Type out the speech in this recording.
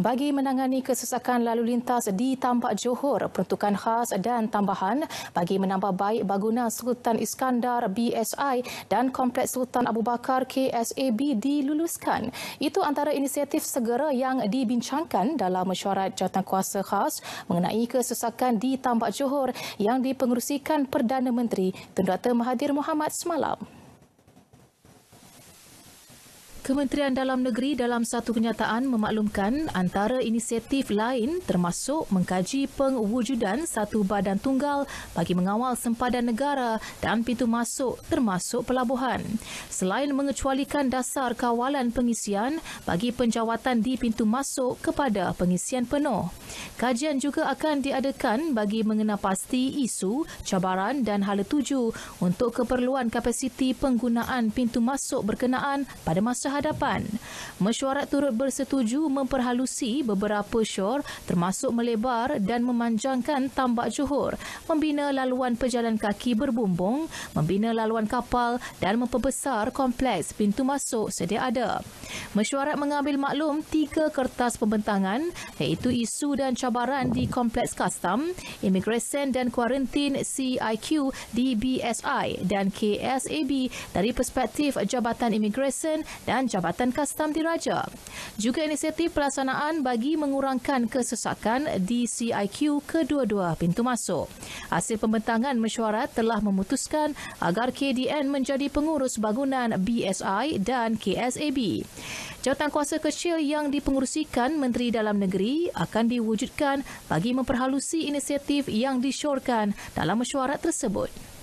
Bagi menangani kesesakan lalu lintas di Tampak Johor, peruntukan khas dan tambahan bagi menambah baik bangunan Sultan Iskandar BSI dan Kompleks Sultan Abu Bakar KSAB diluluskan. Itu antara inisiatif segera yang dibincangkan dalam mesyuarat Kuasa khas mengenai kesesakan di Tampak Johor yang dipengerusikan Perdana Menteri Tun Dr. Mahathir Mohamad semalam. Kementerian Dalam Negeri dalam satu kenyataan memaklumkan antara inisiatif lain termasuk mengkaji pengwujudan satu badan tunggal bagi mengawal sempadan negara dan pintu masuk termasuk pelabuhan. Selain mengecualikan dasar kawalan pengisian bagi penjawatan di pintu masuk kepada pengisian penuh. Kajian juga akan diadakan bagi mengenapasti isu, cabaran dan hala tuju untuk keperluan kapasiti penggunaan pintu masuk berkenaan pada masa hari hadapan. Mesyuarat turut bersetuju memperhalusi beberapa syor termasuk melebar dan memanjangkan tambak Johor, membina laluan pejalan kaki berbumbung, membina laluan kapal dan memperbesar kompleks pintu masuk sedia ada. Mesyuarat mengambil maklum tiga kertas pembentangan iaitu isu dan cabaran di Kompleks Kastam, Immigration dan Quarantine CIQ di BSI dan KSAB dari perspektif Jabatan Immigration dan Jabatan Kastam Diraja juga inisiatif pelaksanaan bagi mengurangkan kesesakan di CIQ kedua-dua pintu masuk. Hasil pembentangan mesyuarat telah memutuskan agar KDN menjadi pengurus bangunan BSI dan KSAB. kuasa kecil yang dipengurusikan Menteri Dalam Negeri akan diwujudkan bagi memperhalusi inisiatif yang disyorkan dalam mesyuarat tersebut.